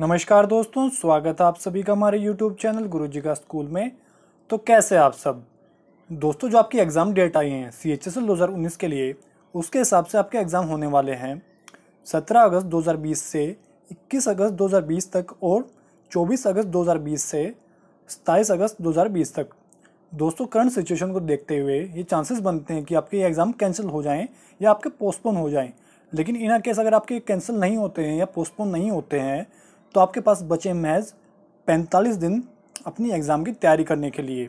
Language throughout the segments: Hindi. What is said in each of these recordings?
नमस्कार दोस्तों स्वागत है आप सभी का हमारे यूट्यूब चैनल गुरु जी का स्कूल में तो कैसे आप सब दोस्तों जो आपकी एग्ज़ाम डेट आई हैं सी एच एस एल दो हज़ार उन्नीस के लिए उसके हिसाब से आपके एग्ज़ाम होने वाले हैं सत्रह अगस्त दो हज़ार बीस से इक्कीस अगस्त दो हज़ार बीस तक और चौबीस अगस्त दो हज़ार बीस से सताईस अगस्त दो हज़ार बीस तक दोस्तों करंट सिचुएशन को देखते हुए ये चांसेस बनते हैं कि आपके ये एग्ज़ाम कैंसिल हो जाएँ या आपके पोस्टपोन हो जाएँ लेकिन इन केस अगर आपके कैंसिल नहीं होते हैं या पोस्टपोन नहीं होते हैं तो आपके पास बचे महज पैंतालीस दिन अपनी एग्ज़ाम की तैयारी करने के लिए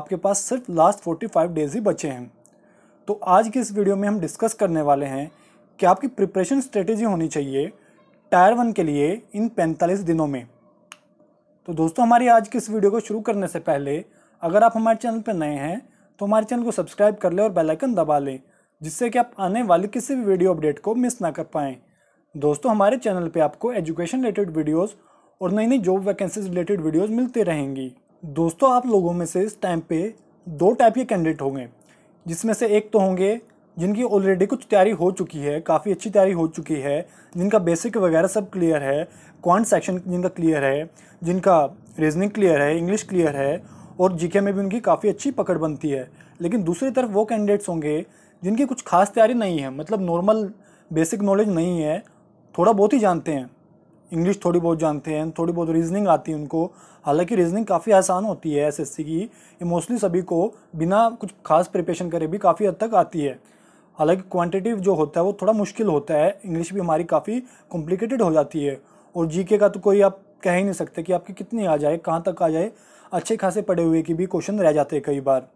आपके पास सिर्फ लास्ट फोर्टी फाइव डेज़ ही बचे हैं तो आज की इस वीडियो में हम डिस्कस करने वाले हैं कि आपकी प्रिपरेशन स्ट्रेटेजी होनी चाहिए टायर वन के लिए इन पैंतालीस दिनों में तो दोस्तों हमारी आज की इस वीडियो को शुरू करने से पहले अगर आप हमारे चैनल पर नए हैं तो हमारे चैनल को सब्सक्राइब कर लें और बेलाइकन दबा लें जिससे कि आप आने वाली किसी भी वीडियो अपडेट को मिस ना कर पाएँ दोस्तों हमारे चैनल पे आपको एजुकेशन रिलेटेड वीडियोस और नई नई जॉब वैकेंसीज रिलेटेड वीडियोस मिलते रहेंगी दोस्तों आप लोगों में से इस टाइम पे दो टाइप के कैंडिडेट होंगे जिसमें से एक तो होंगे जिनकी ऑलरेडी कुछ तैयारी हो चुकी है काफ़ी अच्छी तैयारी हो चुकी है जिनका बेसिक वगैरह सब क्लियर है क्वांट सेक्शन जिनका क्लियर है जिनका रीजनिंग क्लियर है इंग्लिश क्लियर है और जीके में भी उनकी काफ़ी अच्छी पकड़ बनती है लेकिन दूसरी तरफ वो कैंडिडेट्स होंगे जिनकी कुछ खास तैयारी नहीं है मतलब नॉर्मल बेसिक नॉलेज नहीं है थोड़ा बहुत ही जानते हैं इंग्लिश थोड़ी बहुत जानते हैं थोड़ी बहुत रीजनिंग आती है उनको हालांकि रीजनिंग काफ़ी आसान होती है एसएससी की ये मोस्टली सभी को बिना कुछ खास प्रिपरेशन करे भी काफ़ी हद तक आती है हालांकि क्वांटिटिव जो होता है वो थोड़ा मुश्किल होता है इंग्लिश भी हमारी काफ़ी कॉम्प्लिकेटेड हो जाती है और जीके का तो कोई आप कह ही नहीं सकते कि आपकी कितनी आ जाए कहाँ तक आ जाए अच्छे खासे पढ़े हुए की भी क्वेश्चन रह जाते हैं कई बार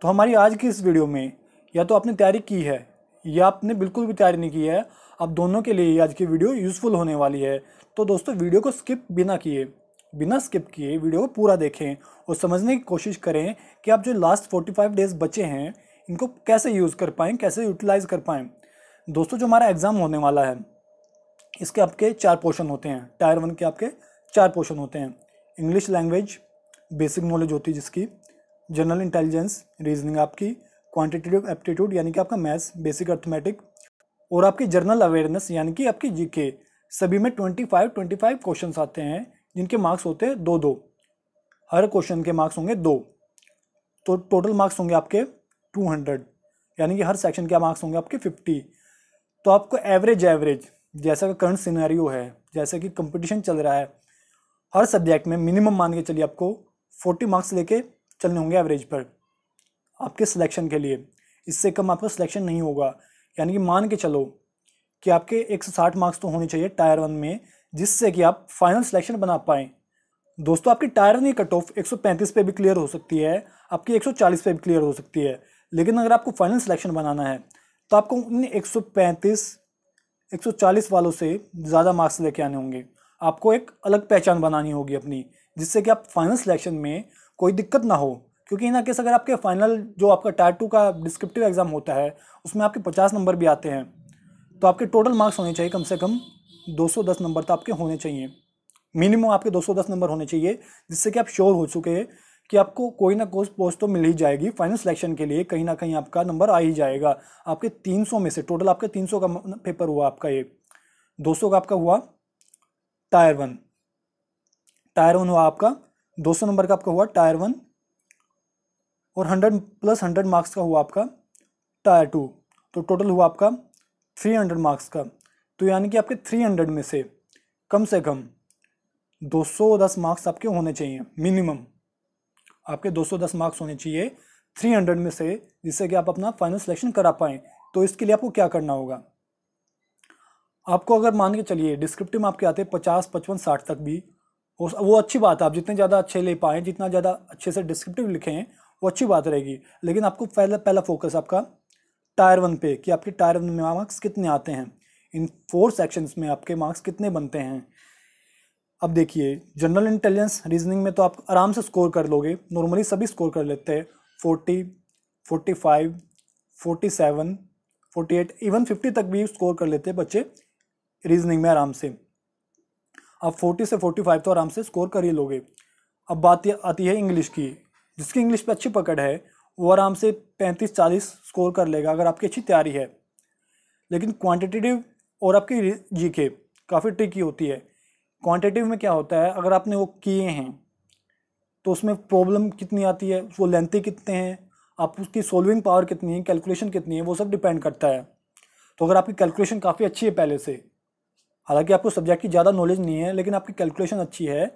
तो हमारी आज की इस वीडियो में या तो आपने तैयारी की है या आपने बिल्कुल भी तैयारी नहीं की है आप दोनों के लिए आज की वीडियो यूज़फुल होने वाली है तो दोस्तों वीडियो को स्किप बिना किए बिना स्किप किए वीडियो को पूरा देखें और समझने की कोशिश करें कि आप जो लास्ट 45 डेज़ बचे हैं इनको कैसे यूज़ कर पाएँ कैसे यूटिलाइज़ कर पाएँ दोस्तों जो हमारा एग्ज़ाम होने वाला है इसके आपके चार पोर्शन होते हैं टायर वन के आपके चार पोर्शन होते हैं इंग्लिश लैंग्वेज बेसिक नॉलेज होती है जिसकी जनरल इंटेलिजेंस रीजनिंग आपकी क्वान्टिटेटिव एप्टीट्यूड यानी कि आपका मैथ्स बेसिक अर्थमेटिक और आपकी जनरल अवेयरनेस यानी कि आपकी जीके सभी में twenty five twenty five question आते हैं जिनके मार्क्स होते हैं दो दो हर क्वेश्चन के मार्क्स होंगे दो तो टोटल मार्क्स होंगे आपके टू हंड्रेड यानी कि हर सेक्शन के मार्क्स होंगे आपके फिफ्टी तो आपको एवरेज एवरेज जैसा का करंट सिनेरियो है जैसे कि कंपटीशन चल रहा है हर सब्जेक्ट में मिनिमम मान के चलिए आपको फोर्टी मार्क्स लेके चलने होंगे एवरेज पर आपके सिलेक्शन के लिए इससे कम आपका सिलेक्शन नहीं होगा यानी कि मान के चलो कि आपके 160 मार्क्स तो होने चाहिए टायर वन में जिससे कि आप फाइनल सिलेक्शन बना पाएँ दोस्तों आपकी टायर की कट ऑफ 135 पे भी क्लियर हो सकती है आपकी 140 पे भी क्लियर हो सकती है लेकिन अगर आपको फाइनल सिलेक्शन बनाना है तो आपको उन एक सौ वालों से ज़्यादा मार्क्स लेके आने होंगे आपको एक अलग पहचान बनानी होगी अपनी जिससे कि आप फाइनल सिलेक्शन में कोई दिक्कत ना हो क्योंकि इन केस अगर आपके फाइनल जो आपका टायर टू का डिस्क्रिप्टिव एग्ज़ाम होता है उसमें आपके पचास नंबर भी आते हैं तो आपके टोटल मार्क्स होने चाहिए कम से कम दस नंबर तो आपके होने चाहिए मिनिमम आपके 210 नंबर होने चाहिए जिससे कि आप श्योर हो चुके हैं कि आपको कोई ना कोई पोस्ट तो मिल ही जाएगी फाइनल सिलेक्शन के लिए कहीं ना कहीं आपका नंबर आ ही जाएगा आपके 300 में से टोटल आपके 300 का पेपर हुआ आपका ये 200 का आपका हुआ टायर वन टायर वन हुआ आपका 200 नंबर का आपका हुआ टायर वन और हंड्रेड प्लस हंड्रेड मार्क्स का हुआ आपका टायर टू तो टोटल हुआ आपका थ्री हंड्रेड मार्क्स का तो यानी कि आपके थ्री हंड्रेड में से कम से कम दो सौ दस मार्क्स आपके होने चाहिए मिनिमम आपके दो सौ दस मार्क्स होने चाहिए थ्री हंड्रेड में से जिससे कि आप अपना फाइनल सिलेक्शन करा पाएँ तो इसके लिए आपको क्या करना होगा आपको अगर मान के चलिए डिस्क्रिप्टिव में आपके आते हैं पचास पचपन साठ तक भी और वो अच्छी बात है आप जितने ज़्यादा अच्छे ले पाएँ जितना ज़्यादा अच्छे से डिस्क्रिप्टिव लिखें वो अच्छी बात रहेगी लेकिन आपको पहला पहला फोकस आपका टायर वन पे कि आपके टायर वन में मार्क्स कितने आते हैं इन फोर सेक्शंस में आपके मार्क्स कितने बनते हैं अब देखिए जनरल इंटेलिजेंस रीजनिंग में तो आप आराम से स्कोर कर लोगे नॉर्मली सभी स्कोर कर लेते हैं forty forty five forty seven forty eight even fifty तक भी स्कोर कर लेते हैं बच्चे रीजनिंग में आराम से आप फोर्टी से फोर्टी फाइव तो आराम से स्कोर कर ही लोगे अब बात आती है इंग्लिश की जिसकी इंग्लिश पर अच्छी पकड़ है वो आराम से पैंतीस चालीस स्कोर कर लेगा अगर आपकी अच्छी तैयारी है लेकिन क्वांटिटेटिव और आपकी जीके काफ़ी ट्रिकी होती है क्वांटिटेटिव में क्या होता है अगर आपने वो किए हैं तो उसमें प्रॉब्लम कितनी आती है वो लेंथी कितने हैं आप उसकी सॉल्विंग पावर कितनी है कैलकुलेशन कितनी है वो सब डिपेंड करता है तो अगर आपकी कैलकुलेशन काफ़ी अच्छी है पहले से हालांकि आपको सब्जेक्ट की ज़्यादा नॉलेज नहीं है लेकिन आपकी कैलकुलेशन अच्छी है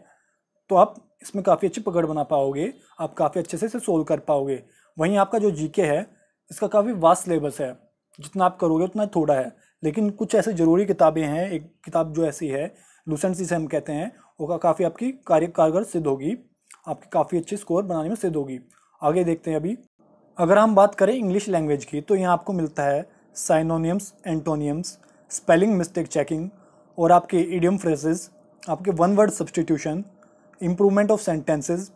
तो आप इसमें काफ़ी अच्छी पकड़ बना पाओगे आप काफ़ी अच्छे से इसे सोल्व कर पाओगे वहीं आपका जो जीके है इसका काफ़ी वास्ट सिलेबस है जितना आप करोगे उतना थोड़ा है लेकिन कुछ ऐसे ज़रूरी किताबें हैं एक किताब जो ऐसी है लूसेंट जिसे हम कहते हैं वो काफ़ी आपकी कार्य कारगर सिद्ध होगी आपकी काफ़ी अच्छी स्कोर बनाने में सिद्ध होगी आगे देखते हैं अभी अगर हम बात करें इंग्लिश लैंग्वेज की तो यहाँ आपको मिलता है synonyms antonyms spelling mistake checking और आपके इडियम फ्रेजेस आपके one word substitution improvement of sentences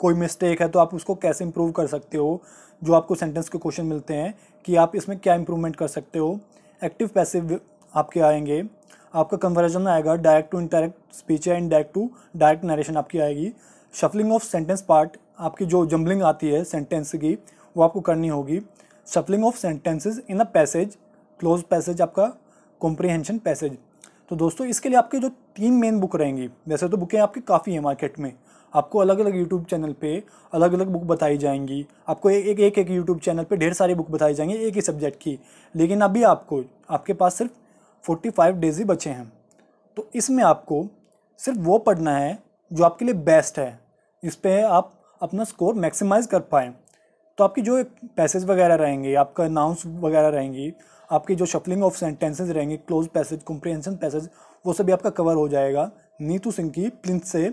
कोई मिस्टेक है तो आप उसको कैसे इम्प्रूव कर सकते हो जो आपको सेंटेंस के क्वेश्चन मिलते हैं कि आप इसमें क्या इम्प्रूवमेंट कर सकते हो एक्टिव पैसिव आपके आएंगे आपका कन्वर्जन आएगा डायरेक्ट टू इंटायरेक्ट स्पीच है डायरेक्ट टू डायरेक्ट नरेशन आपकी आएगी शफलिंग ऑफ सेंटेंस पार्ट आपकी जो जम्बलिंग आती है सेंटेंस की वो आपको करनी होगी shuffling of sentences in a passage cloze passage आपका कॉम्प्रीहेंशन पैसेज तो दोस्तों इसके लिए आपके जो तीन मेन बुक रहेंगी वैसे तो बुकें आपकी काफ़ी हैं मार्केट में आपको अलग अलग यूट्यूब चैनल पे अलग अलग बुक बताई जाएंगी आपको एक एक एक, एक यूट्यूब चैनल पे ढेर सारी बुक बताई जाएंगी एक ही सब्जेक्ट की लेकिन अभी आपको आपके पास सिर्फ फोर्टी फाइव डेज ही बचे हैं तो इसमें आपको सिर्फ वो पढ़ना है जो आपके लिए बेस्ट है इस पर आप अपना स्कोर मैक्सिमाइज़ कर पाएँ तो आपकी जो पैसेज वगैरह रहेंगे आपका अनाउंस वगैरह रहेंगी आपकी जो शफलिंग ऑफ सेंटेंसेज रहेंगे क्लोज पैसेज कॉम्प्रिहेंशन पैसेज वो सभी आपका कवर हो जाएगा नीतू सिंह की प्रिंस से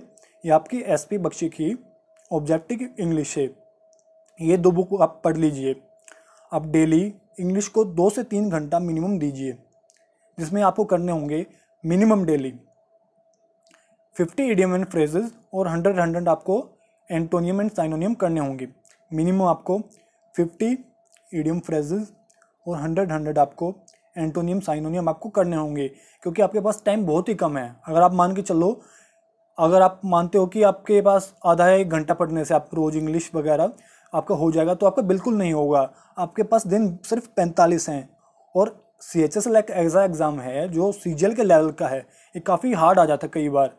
या आपकी एस पी बख्शी की ऑब्जेक्टिव इंग्लिश से ये दो बुक आप पढ़ लीजिए आप डेली इंग्लिश को दो से तीन घंटा मिनिमम दीजिए जिसमें आपको करने होंगे minimum daily fifty idiom and phrases और हंड्रेड हंड्रेड आपको एंटोनियम एंड साइनोनियम करने होंगे मिनिमम आपको फिफ्टी इडियम फ्रेजेज और हंड्रेड हंड्रेड आपको एंटोनियम साइनोनियम आपको करने होंगे क्योंकि आपके पास टाइम बहुत ही कम है अगर आप मान के चलो अगर आप मानते हो कि आपके पास आधा एक घंटा पढ़ने से आप रोज़ इंग्लिश वगैरह आपका हो जाएगा तो आपका बिल्कुल नहीं होगा आपके पास दिन सिर्फ पैंतालीस हैं और सी एच एस लाइक एग्जा एग्ज़ाम है जो सी जी एल के लेवल का है ये काफ़ी हार्ड आ जाता है कई बार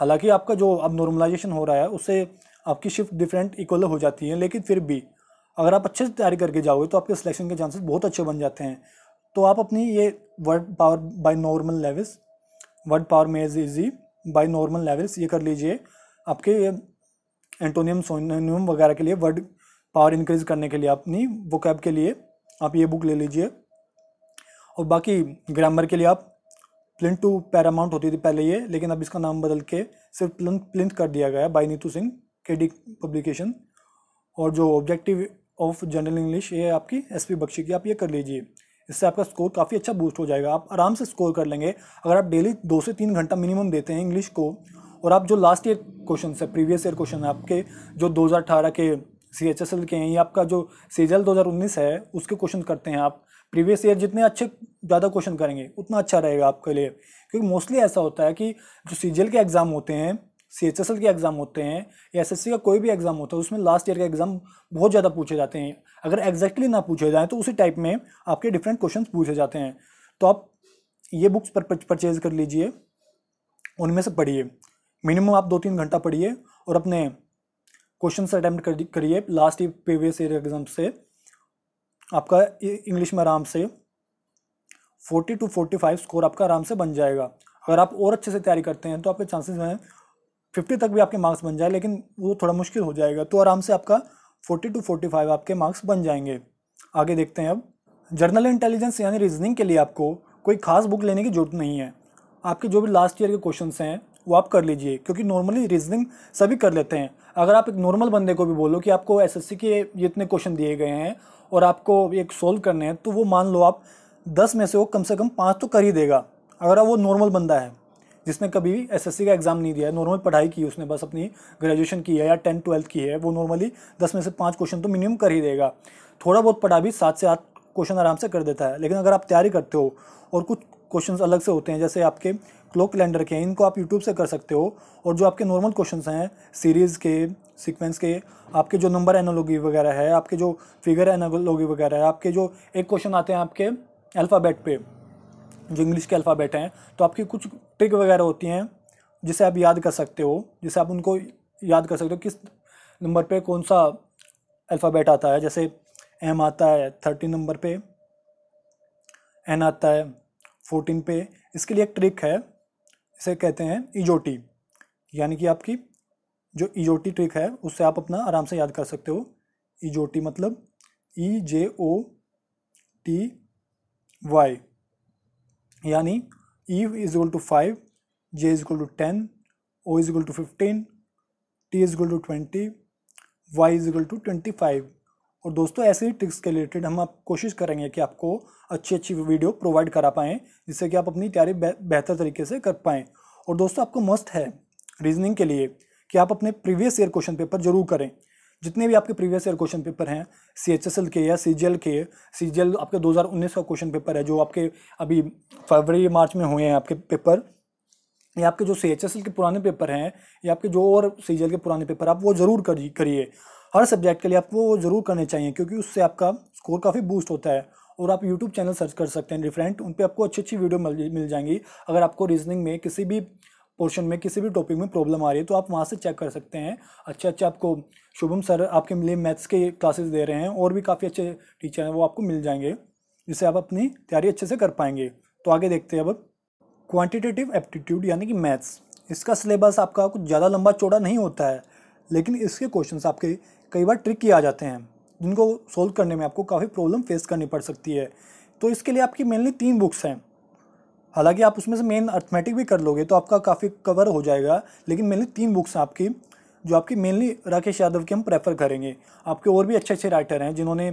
हालांकि आपका जो अब नॉर्मलाइजेशन हो रहा है उससे आपकी शिफ्ट डिफरेंट इक्वल हो जाती है लेकिन फिर भी अगर आप अच्छे से तैयारी करके जाओगे तो आपके सिलेक्शन के चांसेस बहुत अच्छे बन जाते हैं तो आप अपनी ये word power by normal levels word power is easy by normal levels ये कर लीजिए आपके एंटोनियम सोनियम वगैरह के लिए वर्ड पावर इंक्रीज करने के लिए अपनी वोकैब के लिए आप ये बुक ले लीजिए और बाकी ग्रामर के लिए आप प्लिंट टू पैरामाउंट होती थी पहले ये लेकिन अब इसका नाम बदल के सिर्फ प्लिंट प्लिंट कर दिया गया है बाई नीतू सिंह के डी पब्लिकेशन और जो ऑब्जेक्टिव ऑफ जनरल इंग्लिश ये आपकी एस पी बख्शी की आप ये कर लीजिए इससे आपका स्कोर काफ़ी अच्छा बूस्ट हो जाएगा आप आराम से स्कोर कर लेंगे अगर आप डेली दो से तीन घंटा मिनिमम देते हैं इंग्लिश को और आप जो लास्ट ईयर क्वेश्चन है प्रीवियस ईयर क्वेश्चन है आपके जो 2018 के सी एच एस एल के हैं या आपका जो सीजल 2019 है उसके क्वेश्चन करते हैं आप प्रीवियस ईयर जितने अच्छे ज़्यादा क्वेश्चन करेंगे उतना अच्छा रहेगा आपके लिए क्योंकि मोस्टली ऐसा होता है कि जो सीजल के एग्ज़ाम होते हैं सी एच एस एल के एग्ज़ाम होते हैं या एस एस सी का कोई भी एग्ज़ाम होता है उसमें लास्ट ईयर का एग्ज़ाम बहुत ज़्यादा पूछे जाते हैं अगर एग्जैक्टली ना पूछे जाएँ तो उसी टाइप में आपके डिफरेंट क्वेश्चन पूछे जाते हैं तो आप ये बुक्स पर परचेज कर लीजिए उनमें से पढ़िए मिनिमम आप दो तीन घंटा पढ़िए और अपने क्वेश्चन अटैम्प्ट करिए last year previous year exam से आपका इंग्लिश में आराम से forty two forty five score आपका आराम से बन जाएगा अगर आप और अच्छे से तैयारी करते हैं तो आपके चांसेस हैं फिफ्टी तक भी आपके मार्क्स बन जाए लेकिन वो थोड़ा मुश्किल हो जाएगा तो आराम से आपका फोर्टी टू फोर्टी फाइव आपके मार्क्स बन जाएंगे आगे देखते हैं अब जर्नल इंटेलिजेंस यानी रीजनिंग के लिए आपको कोई खास बुक लेने की जरूरत नहीं है आपके जो भी लास्ट ईयर के क्वेश्चन हैं वो आप कर लीजिए क्योंकि नॉर्मली रीजनिंग सभी कर लेते हैं अगर आप एक नॉर्मल बंदे को भी बोलो कि आपको एस के इतने क्वेश्चन दिए गए हैं और आपको एक सोल्व करने हैं तो वो मान लो आप दस में से वो कम से कम पाँच तो कर ही देगा अगर वो नॉर्मल बंदा है जिसने कभी एसएससी का एग्ज़ाम नहीं दिया है नॉर्मल पढ़ाई की उसने बस अपनी ग्रेजुएशन की है या टेंथ ट्वेल्थ की है वो नॉर्मली दस में से पाँच क्वेश्चन तो मिनिमम कर ही देगा थोड़ा बहुत पढ़ा भी सात से आठ क्वेश्चन आराम से कर देता है लेकिन अगर आप तैयारी करते हो और कुछ क्वेश्चन अलग से होते हैं जैसे आपके क्लॉक कैलेंडर के हैं इनको आप यूट्यूब से कर सकते हो और जो आपके नॉर्मल क्वेश्चन हैं सीरीज़ के सीक्वेंस के आपके जो नंबर एनोलॉगी वगैरह है आपके जो फिगर एनोलॉगी वगैरह है आपके जो एक क्वेश्चन आते हैं आपके अल्फ़ाबेट पे जो इंग्लिश के अल्फ़ाबेट हैं तो आपकी कुछ ट्रिक वगैरह होती हैं जिसे आप याद कर सकते हो जिसे आप उनको याद कर सकते हो किस नंबर पे कौन सा अल्फ़ाबेट आता है जैसे एम आता है थर्टीन नंबर पे एन आता है फोर्टीन पे इसके लिए एक ट्रिक है इसे कहते हैं इजोटी e यानी कि आपकी जो इजोटी e ट्रिक है उससे आप अपना आराम से याद कर सकते हो इजोटी e मतलब ई जे ओ टी वाई यानी E is equal to five J is equal to ten O is equal to fifteen T is equal to twenty Y is equal to twenty five और दोस्तों ऐसे ही ट्रिक्स के रिलेटेड हम आप कोशिश करेंगे कि आपको अच्छी अच्छी वीडियो प्रोवाइड करा पाएँ जिससे कि आप अपनी तैयारी बेहतर तरीके से कर पाएँ और दोस्तों आपको मस्त है रीजनिंग के लिए कि आप अपने प्रीवियस ईयर क्वेश्चन पेपर जरूर करें जितने भी आपके प्रीवियस ईयर क्वेश्चन पेपर हैं सी एच एस एल के या सी जी एल के सी जी एल आपके दो हज़ार उन्नीस का क्वेश्चन पेपर है जो आपके अभी फरवरी मार्च में हुए हैं आपके पेपर या आपके जो सी एच एस एल के पुराने पेपर हैं या आपके जो और सी जी एल के पुराने पेपर आप वो ज़रूर करिए हर सब्जेक्ट के लिए आपको वो ज़रूर करने चाहिए क्योंकि उससे आपका स्कोर काफ़ी बूस्ट होता है और आप यूट्यूब चैनल सर्च कर सकते हैं डिफरेंट उन पर आपको अच्छी अच्छी वीडियो मिल जाएंगी अगर आपको रीजनिंग में किसी भी पोर्शन में किसी भी टॉपिक में प्रॉब्लम आ रही है तो आप वहाँ से चेक कर सकते हैं अच्छे अच्छे आपको शुभम सर आपके लिए मैथ्स के क्लासेस दे रहे हैं और भी काफ़ी अच्छे टीचर हैं वो आपको मिल जाएंगे जिससे आप अपनी तैयारी अच्छे से कर पाएंगे तो आगे देखते हैं अब क्वान्टिटेटिव एप्टीट्यूड यानी कि मैथ्स इसका सिलेबस आपका कुछ ज़्यादा लंबा चौड़ा नहीं होता है लेकिन इसके क्वेश्चन आपके कई बार ट्रिक किए आ जाते हैं जिनको सोल्व करने में आपको काफ़ी प्रॉब्लम फेस करनी पड़ सकती है तो इसके लिए आपकी मेनली तीन बुक्स हैं हालांकि आप उसमें से मेन अर्थमेटिक भी कर लोगे तो आपका काफ़ी कवर हो जाएगा लेकिन मेनली तीन बुक्स आपकी जो आपकी मेनली राकेश यादव की हम प्रेफर करेंगे आपके और भी अच्छे अच्छे राइटर हैं जिन्होंने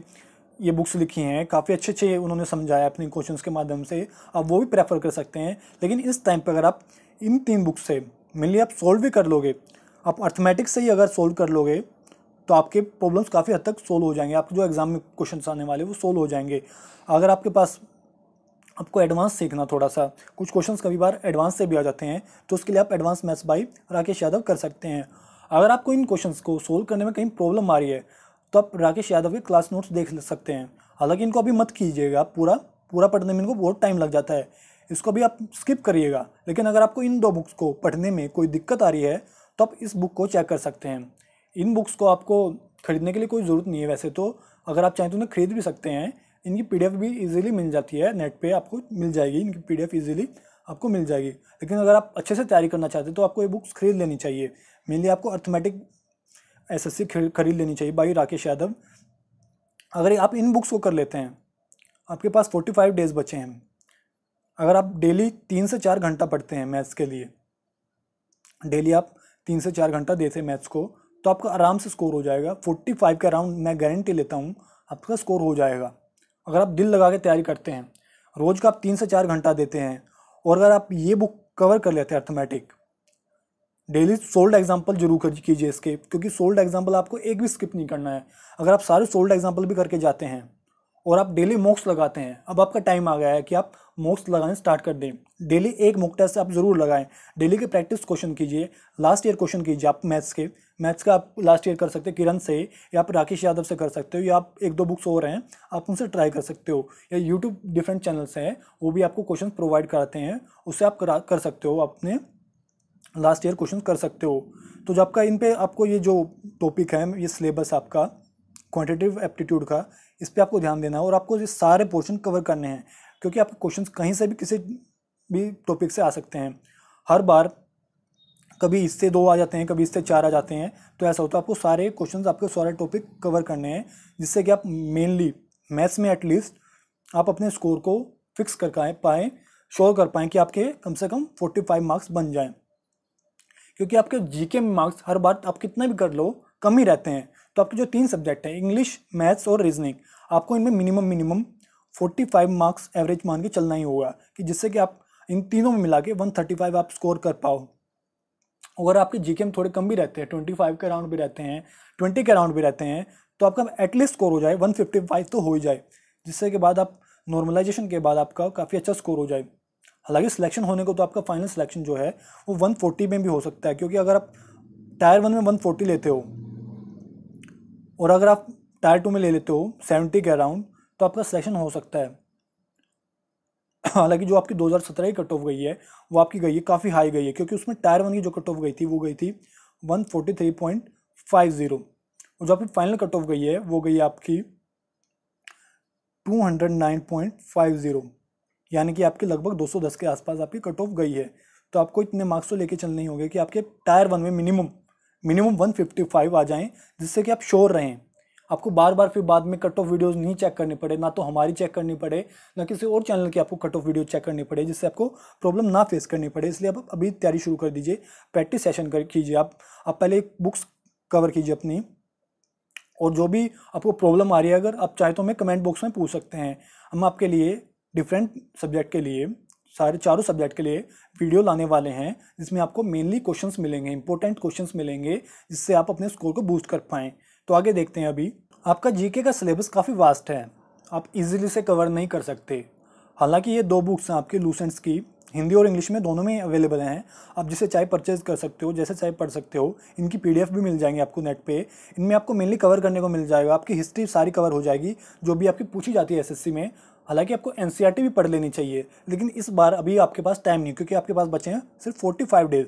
ये बुक्स लिखी हैं काफ़ी अच्छे अच्छे उन्होंने समझाया अपने क्वेश्चन के माध्यम से आप वो भी प्रेफर कर सकते हैं लेकिन इस टाइम पर अगर आप इन तीन बुक्स से मेनली आप सोल्व भी कर लोगे आप अर्थमेटिक्स से ही अगर सोल्व कर लोगे तो आपके प्रॉब्लम्स काफ़ी हद तक सोल्व हो जाएंगे आपके जो एग्ज़ाम में क्वेश्चन आने वाले वो सोल्व हो जाएंगे अगर आपके पास आपको एडवांस सीखना थोड़ा सा कुछ क्वेश्चन कभी बार एडवांस से भी आ जाते हैं तो उसके लिए आप advance maths by Rakesh Yadav कर सकते हैं अगर आपको इन क्वेश्चन को सोल्व करने में कहीं प्रॉब्लम आ रही है तो आप राकेश यादव के क्लास नोट्स देख सकते हैं हालांकि इनको अभी मत कीजिएगा पूरा पूरा पढ़ने में इनको बहुत टाइम लग जाता है इसको भी आप स्किप करिएगा लेकिन अगर आपको इन दो बुक्स को पढ़ने में कोई दिक्कत आ रही है तो आप इस बुक को चेक कर सकते हैं इन बुक्स को आपको खरीदने के लिए कोई ज़रूरत नहीं है वैसे तो अगर आप चाहें तो उन्हें खरीद भी सकते हैं इनकी पीडीएफ भी इजीली मिल जाती है नेट पे आपको मिल जाएगी इनकी पीडीएफ इजीली आपको मिल जाएगी लेकिन अगर आप अच्छे से तैयारी करना चाहते हैं तो आपको ये बुक्स खरीद लेनी चाहिए मेनली आपको अर्थमेटिक एस एस खरीद लेनी चाहिए बाई राकेश यादव अगर आप इन बुक्स को कर लेते हैं आपके पास फोर्टी फाइव डेज बचे हैं अगर आप डेली तीन से चार घंटा पढ़ते हैं मैथ्स के लिए डेली आप तीन से चार घंटा देते हैं मैथ्स को तो आपका आराम से स्कोर हो जाएगा फोर्टी फाइव के अराउंड मैं गारंटी लेता हूँ आपका स्कोर हो जाएगा अगर आप दिल लगा के तैयारी करते हैं रोज़ का आप तीन से चार घंटा देते हैं और अगर आप ये बुक कवर कर लेते हैं अर्थमेटिक डेली सोल्ड एग्जाम्पल जरूर कीजिए इसके क्योंकि सोल्ड एग्जाम्पल आपको एक भी स्किप नहीं करना है अगर आप सारे सोल्ड एग्जाम्पल भी करके जाते हैं और आप डेली मॉक्स लगाते हैं अब आपका टाइम आ गया है कि आप मॉक्स लगाने स्टार्ट कर दें डेली एक मॉक टेस्ट आप ज़रूर लगाएं डेली के प्रैक्टिस क्वेश्चन कीजिए लास्ट ईयर क्वेश्चन कीजिए आप मैथ्स के मैथ्स का आप लास्ट ईयर कर सकते हो किरण से या आप राकेश यादव से कर सकते हो या आप एक दो बुक्स और हैं आप उनसे ट्राई कर सकते हो या यूट्यूब डिफरेंट चैनल्स हैं वो भी आपको क्वेश्चन प्रोवाइड कराते हैं उससे आप कर सकते हो अपने लास्ट ईयर क्वेश्चन कर सकते हो तो जो आपका इन पर आपको ये जो टॉपिक है ये सिलेबस आपका क्वान्टिटिव एप्टीट्यूड का इस पर आपको ध्यान देना है और आपको ये सारे पोर्शन कवर करने हैं क्योंकि आपके क्वेश्चन कहीं से भी किसी भी टॉपिक से आ सकते हैं हर बार कभी इससे दो आ जाते हैं कभी इससे चार आ जाते हैं तो ऐसा होता है आपको सारे क्वेश्चंस आपके सारे टॉपिक कवर करने हैं जिससे कि आप मेनली मैथ्स में एटलीस्ट आप अपने स्कोर को फिक्स कर पाए पाएँ श्योर कर पाएँ कि आपके कम से कम फोर्टी फाइव मार्क्स बन जाएं क्योंकि आपके जीके में मार्क्स हर बार आप कितना भी कर लो कम ही रहते हैं तो आपके जो तीन सब्जेक्ट हैं इंग्लिश मैथ्स और रीजनिंग आपको इनमें minimum minimum forty five marks average मान के चलना ही होगा कि जिससे कि आप इन तीनों में मिला के वन थर्टी फाइव आप स्कोर कर पाओ अगर आपके जी के थोड़े कम भी रहते हैं ट्वेंटी फाइव के अराउंड भी रहते हैं ट्वेंटी के अराउंड भी रहते हैं तो आपका एटलीस्ट स्कोर हो जाए वन फिफ्टी फाइव तो हो ही जाए जिससे के बाद आप नॉर्मलाइजेशन के बाद आपका काफ़ी अच्छा स्कोर हो जाए हालांकि सिलेक्शन होने को तो आपका फाइनल सिलेक्शन जो है वो वन फोर्टी में भी हो सकता है क्योंकि अगर आप टायर वन में वन फोर्टी लेते हो और अगर आप टायर टू में ले लेते हो सेवेंटी के अराउंड तो आपका सिलेक्शन हो सकता है हालांकि जो आपकी 2017 की कट ऑफ गई है वो आपकी गई है काफ़ी हाई गई है क्योंकि उसमें टायर वन की जो कट ऑफ गई थी वो गई थी 143.50 और जो आपकी फाइनल कट ऑफ गई है वो गई आपकी 209.50 यानी कि आपके लगभग 210 के आसपास आपकी कट ऑफ गई है तो आपको इतने मार्क्स तो लेके चलने होंगे कि आपके टायर वन में मिनिमम मिनिमम वन आ जाएँ जिससे कि आप श्योर रहें आपको बार बार फिर बाद में कट ऑफ वीडियोज़ नहीं चेक करनी पड़े ना तो हमारी चेक करनी पड़े ना किसी और चैनल की आपको कट ऑफ वीडियो चेक करनी पड़े जिससे आपको प्रॉब्लम ना फेस करनी पड़े इसलिए आप अभी तैयारी शुरू कर दीजिए प्रैक्टिस सेशन कर कीजिए आप आप पहले बुक्स कवर कीजिए अपनी और जो भी आपको प्रॉब्लम आ रही है अगर आप चाहे तो हमें कमेंट बॉक्स में पूछ सकते हैं हम आपके लिए डिफरेंट सब्जेक्ट के लिए सारे चारों सब्जेक्ट के लिए वीडियो लाने वाले हैं जिसमें आपको मेनली क्वेश्चंस मिलेंगे इंपॉर्टेंट क्वेश्चंस मिलेंगे जिससे आप अपने स्कोर को बूस्ट कर पाएँ तो आगे देखते हैं अभी आपका जीके का सिलेबस काफ़ी वास्ट है आप इजीली से कवर नहीं कर सकते हालांकि ये दो बुक्स हैं आपके लूसेंट्स की हिंदी और इंग्लिश में दोनों में अवेलेबल हैं आप जिसे चाहे परचेज कर सकते हो जैसे चाहे पढ़ सकते हो इनकी पीडीएफ भी मिल जाएंगी आपको नेट पे इनमें आपको मेनली कवर करने को मिल जाएगा आपकी हिस्ट्री सारी कवर हो जाएगी जो भी आपकी पूछी जाती है एसएससी में हालांकि आपको एन e भी पढ़ लेनी चाहिए लेकिन इस बार अभी आपके पास टाइम नहीं क्योंकि आपके पास बचे हैं सिर्फ फोर्टी फाइव डेज़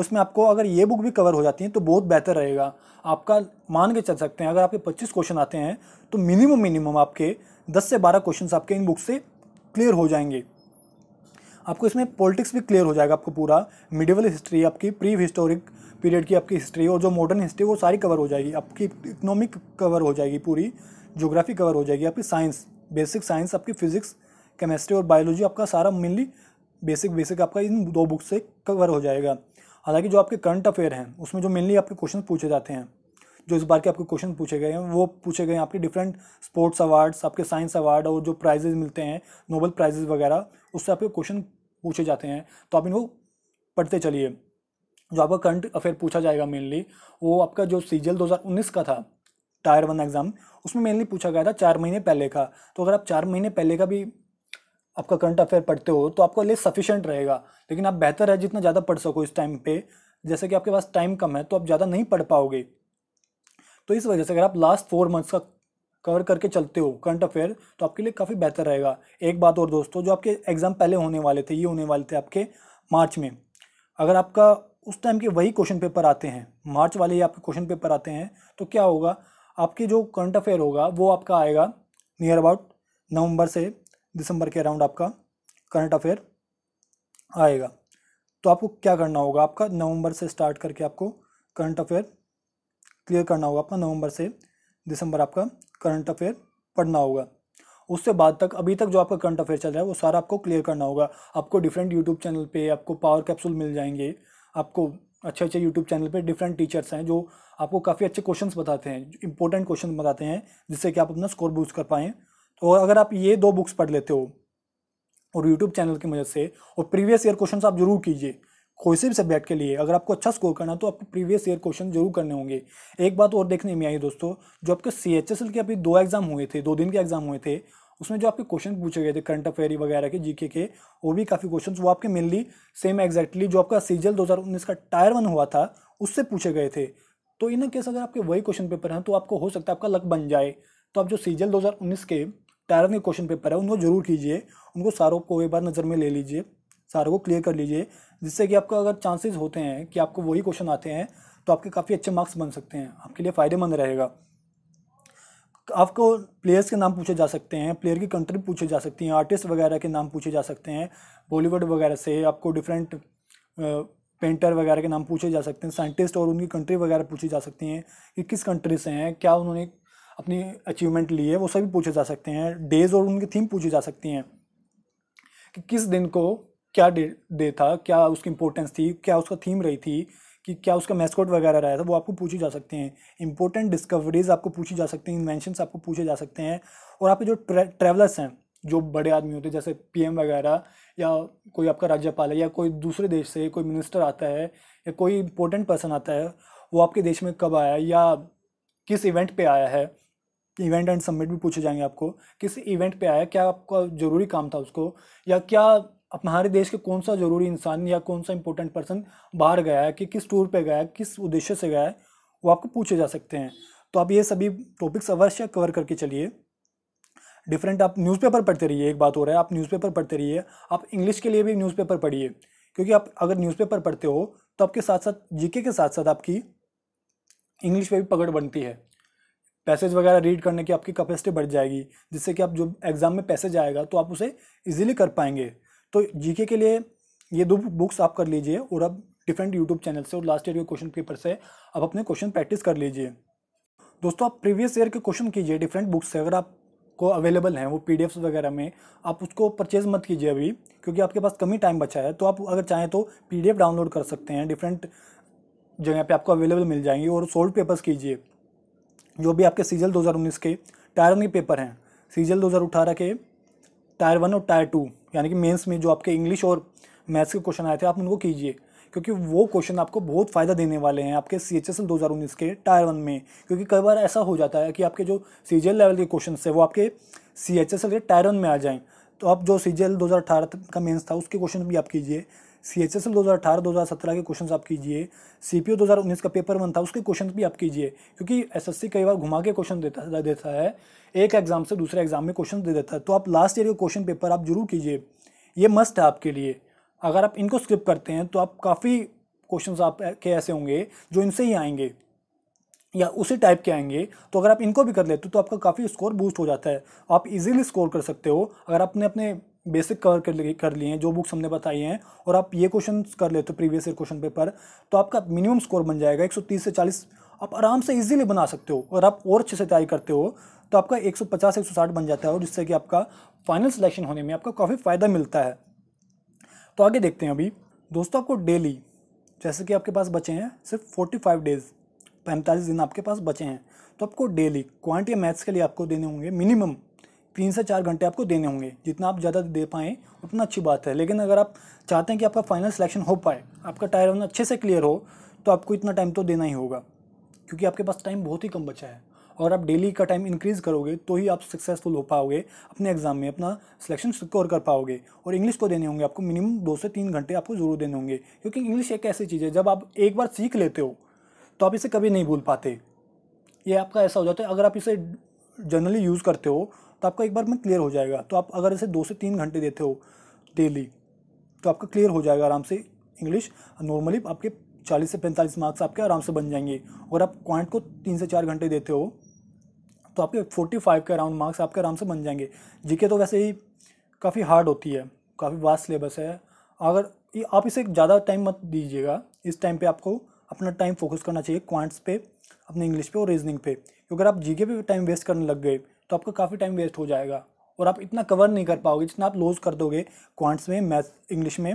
उसमें आपको अगर ये बुक भी कवर हो जाती है तो बहुत बेहतर रहेगा आपका मान के चल सकते हैं अगर आपके पच्चीस क्वेश्चन आते हैं तो मिनिमम मिनिमम आपके दस से बारह क्वेश्चन आपके इन बुक से क्लियर हो जाएंगे आपको इसमें पॉलिटिक्स भी क्लियर हो जाएगा आपको पूरा मिडिवल हिस्ट्री आपकी प्री हिस्टोरिक पीरियड की आपकी हिस्ट्री और जो मॉडर्न हिस्ट्री वो सारी कवर हो जाएगी आपकी इकोनॉमिक कवर हो जाएगी पूरी जोग्राफी कवर हो जाएगी आपकी साइंस बेसिक साइंस आपकी फिजिक्स केमिस्ट्री और बायोलॉजी आपका सारा मेनली बेसिक बेसिक आपका इन दो बुक से कवर हो जाएगा हालांकि जो आपके करंट अफेयर हैं उसमें जो मेनली आपके क्वेश्चन पूछे जाते हैं जो इस बार के आपके क्वेश्चन पूछे गए हैं वो पूछे गए हैं आपके डिफरेंट स्पोर्ट्स अवार्ड्स आपके साइंस अवार्ड और जो प्राइजेज मिलते हैं नोबल प्राइजेज वगैरह उससे आपके क्वेश्चन पूछे जाते हैं तो आप इनको पढ़ते चलिए जो आपका करंट अफेयर पूछा जाएगा मेनली वो आपका जो सीजल 2019 का था टायर वन एग्ज़ाम उसमें मेनली पूछा गया था चार महीने पहले का तो अगर आप चार महीने पहले का भी आपका करंट अफेयर पढ़ते हो तो आपका लिए सफिशेंट रहेगा लेकिन आप बेहतर है जितना ज़्यादा पढ़ सको इस टाइम पे जैसे कि आपके पास टाइम कम है तो आप ज़्यादा नहीं पढ़ पाओगे तो इस वजह से अगर आप लास्ट फोर मंथ्स का कवर करके चलते हो करंट अफेयर तो आपके लिए काफ़ी बेहतर रहेगा एक बात और दोस्तों जो आपके एग्ज़ाम पहले होने वाले थे ये होने वाले थे आपके मार्च में अगर आपका उस टाइम के वही क्वेश्चन पेपर आते हैं मार्च वाले ही आपके क्वेश्चन पेपर आते हैं तो क्या होगा आपके जो करंट अफेयर होगा वो आपका आएगा नियर अबाउट नवंबर से दिसंबर के अराउंड आपका करंट अफेयर आएगा तो आपको क्या करना होगा आपका नवंबर से स्टार्ट करके आपको करंट अफेयर क्लियर करना होगा आपका नवंबर से दिसंबर आपका करंट अफेयर पढ़ना होगा उससे बाद तक अभी तक जो आपका करंट अफेयर चल रहा है वो सारा आपको क्लियर करना होगा आपको डिफरेंट यूट्यूब चैनल पे आपको पावर कैप्सूल मिल जाएंगे आपको अच्छे अच्छे यूट्यूब चैनल पे डिफरेंट टीचर्स हैं जो आपको काफ़ी अच्छे क्वेश्चंस बताते हैं इंपॉर्टेंट क्वेश्चन बताते हैं जिससे कि आप अपना स्कोर बूस्ट कर पाएँ और तो अगर आप ये दो बुक्स पढ़ लेते हो और यूट्यूब चैनल की मदद से और प्रीवियस ईयर क्वेश्चन आप जरूर कीजिए कोई से भी सब्जेक्ट के लिए अगर आपको अच्छा स्कोर करना तो आपको प्रीवियस ईयर क्वेश्चन जरूर करने होंगे एक बात और देखने में आई दोस्तों जो आपके सी एच एस एल के अभी दो एग्जाम हुए थे दो दिन के एग्जाम हुए थे उसमें जो आपके क्वेश्चन पूछे गए थे करंट अफेयर वगैरह के जीके के वो भी काफ़ी क्वेश्चन वो आपके मेनली सेम एग्जैक्टली जो आपका सीजल जल का टायर वन हुआ था उससे पूछे गए थे तो इन केस अगर आपके वही क्वेश्चन पेपर हैं तो आपको हो सकता है आपका लक बन जाए तो आप जो सीजल 2019 के टायर के क्वेश्चन पेपर है उनको जरूर कीजिए उनको सारों को एक बार नज़र में ले लीजिए सारों को क्लियर कर लीजिए जिससे कि आपका अगर चांसेस होते हैं कि आपको वही क्वेश्चन आते हैं तो आपके काफ़ी अच्छे मार्क्स बन सकते हैं आपके लिए फ़ायदेमंद रहेगा आपको प्लेयर्स के नाम पूछे जा सकते हैं प्लेयर की कंट्री पूछे जा सकती हैं आर्टिस्ट वगैरह के नाम पूछे जा सकते हैं बॉलीवुड वगैरह से आपको डिफरेंट पेंटर वगैरह के नाम पूछे जा सकते हैं साइंटिस्ट और उनकी कंट्री वगैरह पूछी जा सकती हैं कि किस कंट्री से हैं क्या उन्होंने अपनी अचीवमेंट ली है वो सभी पूछे जा सकते हैं डेज और उनकी थीम पूछी जा सकती हैं कि किस दिन को क्या डे डे था क्या उसकी इंपॉर्टेंस थी क्या उसका थीम रही थी कि क्या उसका मैस्कोट वगैरह रहा था तो वो आपको पूछी जा सकते हैं इंपॉर्टेंट डिस्कवरीज आपको पूछी जा सकती हैं इन्वेंशन आपको पूछे जा सकते हैं और आपके जो ट्रे, ट्रेवलर्स हैं जो बड़े आदमी होते हैं जैसे पीएम वगैरह या कोई आपका राज्यपाल है या कोई दूसरे देश से कोई मिनिस्टर आता है या कोई इंपॉर्टेंट पर्सन आता है वो आपके देश में कब आया या किस इवेंट पे आया है इवेंट एंड सबमिट भी पूछे जाएंगे आपको किस इवेंट पे आया क्या आपका ज़रूरी काम था उसको या क्या हमारे देश के कौन सा ज़रूरी इंसान या कौन सा इंपॉर्टेंट पर्सन बाहर गया है कि किस टूर पे गया है किस उद्देश्य से गया है वो आपको पूछे जा सकते हैं तो आप ये सभी टॉपिक्स अवश्य कवर करके चलिए डिफरेंट आप न्यूज़पेपर पढ़ते रहिए एक बात हो रहा है आप न्यूज़पेपर पढ़ते रहिए आप इंग्लिश के लिए भी न्यूज़पेपर पढ़िए क्योंकि आप अगर न्यूज़पेपर पढ़ते हो तो आपके साथ साथ जीके के साथ साथ आपकी इंग्लिश में भी पकड़ बनती है पैसेज वगैरह रीड करने की आपकी कैपेसिटी बढ़ जाएगी जिससे कि आप जो एग्ज़ाम में पैसेज आएगा तो आप उसे ईजिली कर पाएंगे तो जीके के लिए ये दो बुक्स आप कर लीजिए और अब डिफरेंट यूट्यूब चैनल से और लास्ट ईयर के क्वेश्चन पेपर से आप अपने क्वेश्चन प्रैक्टिस कर लीजिए दोस्तों आप प्रीवियस ईयर के क्वेश्चन कीजिए डिफरेंट बुक्स से अगर आपको अवेलेबल हैं वो पी वगैरह में आप उसको परचेज़ मत कीजिए अभी क्योंकि आपके पास कम टाइम बचा है तो आप अगर चाहें तो पी डाउनलोड कर सकते हैं डिफरेंट जगह पे आपको अवेलेबल मिल जाएंगी और सोल्ड पेपर्स कीजिए जो भी आपके सीजल 2019 के टायर वन के पेपर हैं सीजल 2018 के टायर वन और टायर टू यानी कि मेंस में जो आपके इंग्लिश और मैथ्स के क्वेश्चन आए थे आप उनको कीजिए क्योंकि वो क्वेश्चन आपको बहुत फ़ायदा देने वाले हैं आपके सी एच एस एल दो हज़ार उन्नीस के टायर वन में क्योंकि कई बार ऐसा हो जाता है कि आपके जो सी लेवल के क्वेश्चन है वो आपके सी एच एस एल के टायर वन में आ जाएँ तो आप जो सी जी एल दो हज़ार अठारह का मेन्स था उसके क्वेश्चन भी आप कीजिए सी एच एस एल दो हज़ार अठारह दो हज़ार सत्रह के क्वेश्चन आप कीजिए सी पी ओ दो हज़ार उन्नीस का पेपर वन था उसके क्वेश्चन भी आप कीजिए क्योंकि एस एस सी कई बार घुमा के क्वेश्चन देता देता है एक एग्जाम से दूसरे एग्जाम में क्वेश्चन दे देता है तो आप लास्ट ईयर के क्वेश्चन पेपर आप जरूर कीजिए ये मस्ट है आपके लिए अगर आप इनको स्किप करते हैं तो आप काफ़ी क्वेश्चन आप के ऐसे होंगे जो इनसे ही आएंगे या उसी टाइप के आएंगे तो अगर आप इनको भी कर लेते हो तो आपका काफ़ी स्कोर बूस्ट हो जाता है आप इजीली स्कोर कर सकते हो अगर आपने अपने बेसिक कवर कर कर लिए हैं जो बुक्स हमने बताई हैं और आप ये क्वेश्चन कर लेते हो प्रीवियस ईयर क्वेश्चन पेपर तो आपका मिनिमम स्कोर बन जाएगा 130 से 40 आप आराम से इजीली बना सकते हो और आप और अच्छे से तैयारी करते हो तो आपका 150 160 बन जाता है और जिससे कि आपका फाइनल सिलेक्शन होने में आपका काफ़ी फ़ायदा मिलता है तो आगे देखते हैं अभी दोस्तों आपको डेली जैसे कि आपके पास बचे हैं सिर्फ फोर्टी फाइव डेज़ पैंतालीस दिन आपके पास बचे हैं तो आपको डेली क्वान्टी मैथ्स के लिए आपको देने होंगे मिनिमम तीन से चार घंटे आपको देने होंगे जितना आप ज़्यादा दे पाएँ उतना अच्छी बात है लेकिन अगर आप चाहते हैं कि आपका फाइनल सिलेक्शन हो पाए आपका टायर वन अच्छे से क्लियर हो तो आपको इतना टाइम तो देना ही होगा क्योंकि आपके पास टाइम बहुत ही कम बचा है और आप डेली का टाइम इंक्रीज़ करोगे तो ही आप सक्सेसफुल हो पाओगे अपने एग्ज़ाम में अपना सिलेक्शन सिक्योर कर पाओगे और इंग्लिश को देने होंगे आपको मिनिमम दो से तीन घंटे आपको ज़रूर देने होंगे क्योंकि इंग्लिश एक ऐसी चीज़ है जब आप एक बार सीख लेते हो तो आप इसे कभी नहीं भूल पाते ये आपका ऐसा हो जाता है अगर आप इसे जनरली यूज़ करते हो तो आपका एक बार में क्लियर हो जाएगा तो आप अगर इसे दो से तीन घंटे देते हो डेली तो आपका क्लियर हो जाएगा आराम से इंग्लिश नॉर्मली आपके चालीस से पैंतालीस मार्क्स आपके आराम से बन जाएंगे और आप क्वांट को तीन से चार घंटे देते हो तो आपके फोर्टी फाइव के अराउंड मार्क्स आपके आराम से बन जाएंगे जीके तो वैसे ही काफ़ी हार्ड होती है काफ़ी वास्ट सिलेबस है अगर आप इसे ज़्यादा टाइम मत दीजिएगा इस टाइम पे आपको अपना टाइम फोकस करना चाहिए क्वांट्स पे अपने इंग्लिश पे और रीजनिंग पे क्योंकि अगर आप जीके पे टाइम वेस्ट करने लग गए तो आपका काफ़ी टाइम वेस्ट हो जाएगा और आप इतना कवर नहीं कर पाओगे जितना आप लॉस कर दोगे क्वांट्स में मैथ इंग्लिश में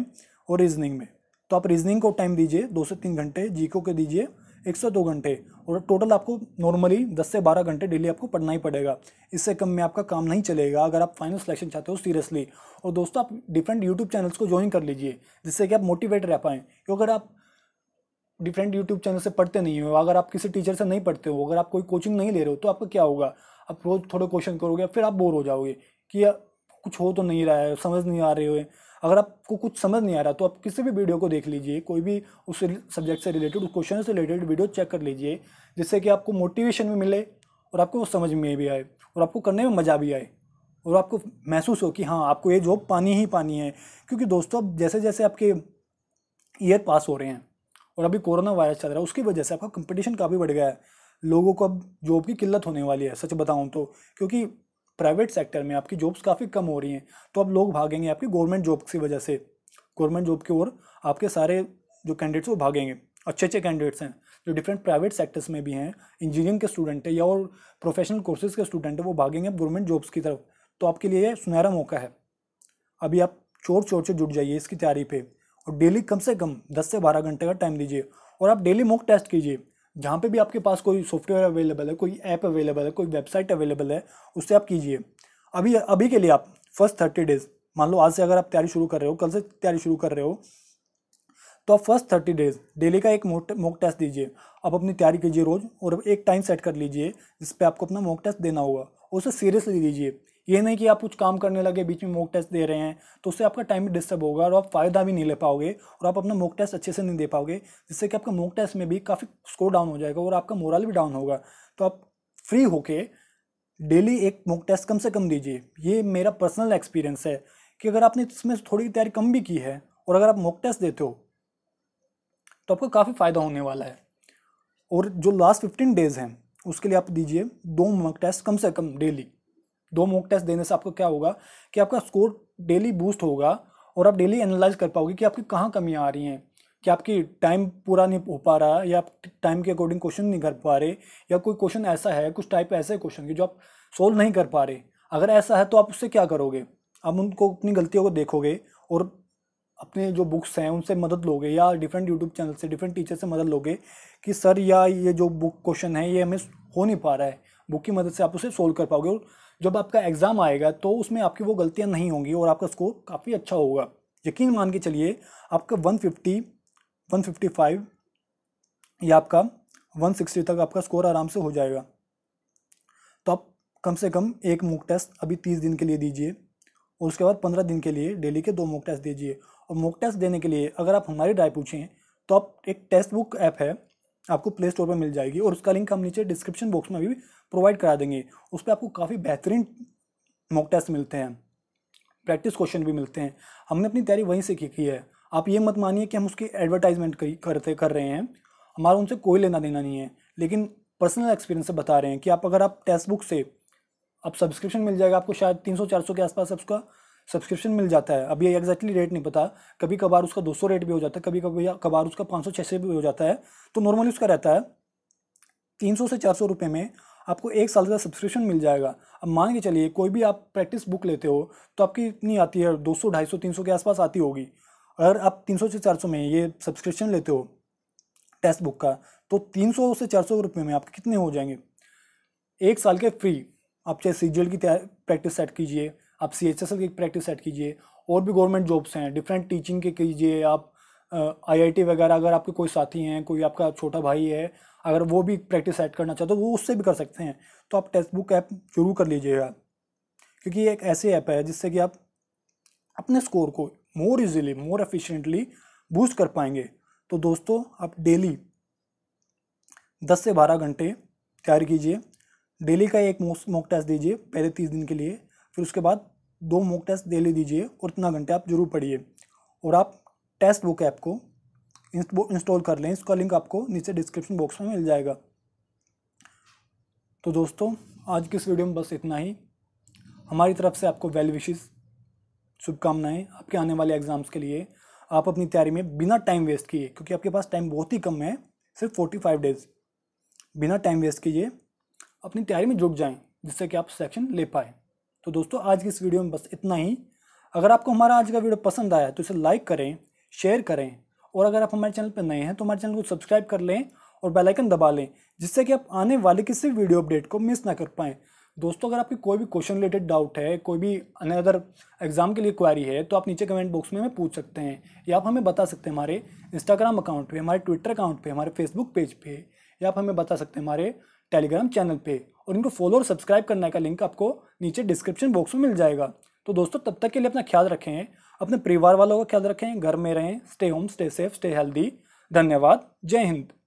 और रीजनिंग में तो आप रीजनिंग को टाइम दीजिए दो से तीन घंटे जीको के दीजिए एक से दो घंटे और टोटल आपको नॉर्मली दस से बारह घंटे डेली आपको पढ़ना ही पड़ेगा इससे कम में आपका काम नहीं चलेगा अगर आप फाइनल सिलेक्शन चाहते हो सीरियसली और दोस्तों आप डिफरेंट यूट्यूब चैनल्स को ज्वाइन कर लीजिए जिससे कि आप मोटिवेट रह पाएँ क्योंकि अगर आप डिफरेंट यूट्यूब चैनल से पढ़ते नहीं हो अगर आप किसी टीचर से नहीं पढ़ते हो अगर आप कोई कोचिंग नहीं ले रहे हो तो आपका क्या होगा आप रोज़ थोड़े क्वेश्चन करोगे फिर आप बोर हो जाओगे कि कुछ हो तो नहीं रहा है समझ नहीं आ रहे हो अगर आपको कुछ समझ नहीं आ रहा तो आप किसी भी वीडियो को देख लीजिए कोई भी उस सब्जेक्ट से रिलेटेड उस क्वेश्चन से रिलेटेड वीडियो चेक कर लीजिए जिससे कि आपको मोटिवेशन भी मिले और आपको वो समझ में भी आए और आपको करने में मज़ा भी आए और आपको महसूस हो कि हाँ आपको ये जॉब पानी ही पानी है क्योंकि दोस्तों अब जैसे जैसे आपके ईयर पास हो रहे हैं और अभी कोरोना वायरस चल रहा है उसकी वजह से आपका कंपटीशन काफ़ी बढ़ गया है लोगों को अब जॉब की किल्लत होने वाली है सच बताऊँ तो क्योंकि प्राइवेट सेक्टर में आपकी जॉब्स काफ़ी कम हो रही हैं तो अब लोग भागेंगे आपकी गवर्नमेंट जॉब की वजह से गवर्नमेंट जॉब की ओर आपके सारे जो कैंडिडेट्स वो भागेंगे अच्छे अच्छे कैंडिडेट्स हैं जो डिफरेंट प्राइवेट सेक्टर्स में भी हैं इंजीनियरिंग के स्टूडेंट हैं या और प्रोफेशनल कोर्सेज के स्टूडेंट हैं वो भागेंगे गवर्नमेंट जॉब्स की तरफ तो आपके लिए सुनहरा मौका है अभी आप चोर चोर से जुट जाइए इसकी तैयारी पे और डेली कम से कम दस से बारह घंटे का टाइम दीजिए और आप डेली मॉक टेस्ट कीजिए जहाँ पे भी आपके पास कोई सॉफ्टवेयर अवेलेबल है कोई ऐप अवेलेबल है कोई वेबसाइट अवेलेबल है उससे आप कीजिए अभी अभी के लिए आप फर्स्ट थर्टी डेज मान लो आज से अगर आप तैयारी शुरू कर रहे हो कल से तैयारी शुरू कर रहे हो तो आप फर्स्ट थर्टी डेज डेली का एक मॉक टेस्ट दीजिए आप अपनी तैयारी कीजिए रोज़ और एक टाइम सेट कर लीजिए जिस पर आपको अपना मॉक टेस्ट देना होगा उसे सीरियसली लीजिए ये नहीं कि आप कुछ काम करने लगे बीच में मॉक टेस्ट दे रहे हैं तो उससे आपका टाइम भी डिस्टर्ब होगा और आप फ़ायदा भी नहीं ले पाओगे और आप अपना मॉक टेस्ट अच्छे से नहीं दे पाओगे जिससे कि आपका मॉक टेस्ट में भी काफ़ी स्कोर डाउन हो जाएगा और आपका मोरल भी डाउन होगा तो आप फ्री होके डेली एक मॉक टेस्ट कम से कम दीजिए ये मेरा पर्सनल एक्सपीरियंस है कि अगर आपने इसमें थोड़ी तैयारी कम भी की है और अगर आप मॉक टेस्ट देते हो तो आपको काफ़ी फ़ायदा होने वाला है और जो लास्ट फिफ्टीन डेज़ हैं उसके लिए आप दीजिए दो मॉक टेस्ट कम से कम डेली दो मॉक टेस्ट देने से आपका क्या होगा कि आपका स्कोर डेली बूस्ट होगा और आप डेली एनालाइज कर पाओगे कि आपकी कहाँ कमियाँ आ रही हैं कि आपकी टाइम पूरा नहीं हो पा रहा या आप टाइम के अकॉर्डिंग क्वेश्चन नहीं कर पा रहे या कोई क्वेश्चन ऐसा है कुछ टाइप ऐसे क्वेश्चन की जो आप सोल्व नहीं कर पा रहे अगर ऐसा है तो आप उससे क्या करोगे आप उनको अपनी गलतियों को देखोगे और अपने जो बुक्स हैं उनसे मदद लोगे या डिफरेंट यूट्यूब चैनल से डिफरेंट टीचर से मदद लोगे कि सर या ये जो बुक क्वेश्चन है ये हमें हो नहीं पा रहा है बुक की मदद से आप उसे सोल्व कर पाओगे और जब आपका एग्ज़ाम आएगा तो उसमें आपकी वो गलतियाँ नहीं होंगी और आपका स्कोर काफ़ी अच्छा होगा यकीन मान के चलिए आपका 150, 155 या आपका 160 तक आपका स्कोर आराम से हो जाएगा तो आप कम से कम एक मूक टेस्ट अभी तीस दिन के लिए दीजिए और उसके बाद पंद्रह दिन के लिए डेली के दो मूक टेस्ट दीजिए और मूक टेस्ट देने के लिए अगर आप हमारी राय पूछें तो आप एक टेस्ट बुक ऐप है आपको प्ले स्टोर पर मिल जाएगी और उसका लिंक हम नीचे डिस्क्रिप्शन बॉक्स में भी प्रोवाइड करा देंगे उस पर आपको काफ़ी बेहतरीन मॉक टेस्ट मिलते हैं प्रैक्टिस क्वेश्चन भी मिलते हैं हमने अपनी तैयारी वहीं से की है आप ये मत मानिए कि हम उसकी एडवर्टाइजमेंट करते कर रहे हैं हमारा उनसे कोई लेना देना नहीं है लेकिन पर्सनल एक्सपीरियंस से बता रहे हैं कि आप अगर आप टेक्स्ट बुक से अब सब्सक्रिप्शन मिल जाएगा आपको शायद 300-400 के आसपास उसका सब्सक्रिप्शन मिल जाता है अभी एग्जैक्टली रेट नहीं पता कभी कभार उसका 200 रेट भी हो जाता है कभी कभी कभार उसका 500 600 भी हो जाता है तो नॉर्मली उसका रहता है 300 से चार सौ में आपको एक साल का सब्सक्रिप्शन मिल जाएगा अब मान के चलिए कोई भी आप प्रैक्टिस बुक लेते हो तो आपकी इतनी आती है दो सौ ढाई सौ तीन सौ के आसपास आती होगी अगर आप तीन सौ से चार सौ में ये सब्सक्रिप्शन लेते हो टेस्ट बुक का तो तीन सौ से चार सौ रुपये में आपके कितने हो जाएंगे एक साल के फ्री आप चाहे सी की प्रैक्टिस सेट कीजिए आप सी एच एस एल की प्रैक्टिस सेट कीजिए और भी गवर्नमेंट जॉब्स हैं डिफरेंट टीचिंग के कीजिए आप आईआईटी वगैरह अगर आपके कोई साथी हैं कोई आपका छोटा भाई है अगर वो भी प्रैक्टिस सेट करना चाहते हो तो वो उससे भी कर सकते हैं तो आप टेक्स्ट बुक ऐप जरूर कर लीजिएगा क्योंकि ये एक ऐसे ऐप है जिससे कि आप अपने स्कोर को more easily more efficiently boost कर पाएंगे तो दोस्तों आप डेली दस से बारह घंटे तैयार कीजिए डेली का एक मॉक टेस्ट दीजिए पहले तीस दिन के लिए फिर उसके बाद दो मॉक टेस्ट दे ले दीजिए और इतना घंटे आप जरूर पढ़िए और आप टेस्ट बुक ऐप को इंस्टॉल कर लें इसका लिंक आपको नीचे डिस्क्रिप्शन बॉक्स में मिल जाएगा तो दोस्तों आज की इस वीडियो में बस इतना ही हमारी तरफ से आपको वेल विशेज शुभकामनाएँ आपके आने वाले एग्ज़ाम्स के लिए आप अपनी तैयारी में बिना टाइम वेस्ट किए क्योंकि आपके पास टाइम बहुत ही कम है सिर्फ फोर्टी फाइव डेज़ बिना टाइम वेस्ट कीजिए अपनी तैयारी में जुट जाएं जिससे कि आप सेक्शन ले पाएँ तो दोस्तों आज की इस वीडियो में बस इतना ही अगर आपको हमारा आज का वीडियो पसंद आया तो इसे लाइक करें शेयर करें और अगर आप हमारे चैनल पर नए हैं तो हमारे चैनल को सब्सक्राइब कर लें और बेल आइकन दबा लें जिससे कि आप आने वाले किसी वीडियो अपडेट को मिस ना कर पाएँ दोस्तों अगर आपकी कोई भी क्वेश्चन रिलेटेड डाउट है कोई भी अनदर एग्ज़ाम के लिए क्वारी है तो आप नीचे कमेंट बॉक्स में हमें पूछ सकते हैं या आप हमें बता सकते हैं हमारे इंस्टाग्राम अकाउंट पे हमारे ट्विटर अकाउंट पे हमारे फेसबुक पेज पे या आप हमें बता सकते हैं हमारे टेलीग्राम चैनल पे और इनको फॉलो और सब्सक्राइब करने का लिंक आपको नीचे डिस्क्रिप्शन बॉक्स में मिल जाएगा तो दोस्तों तब तक के लिए अपना ख्याल रखें अपने परिवार वालों का ख्याल रखें घर में रहें stay home stay safe stay healthy धन्यवाद जय हिंद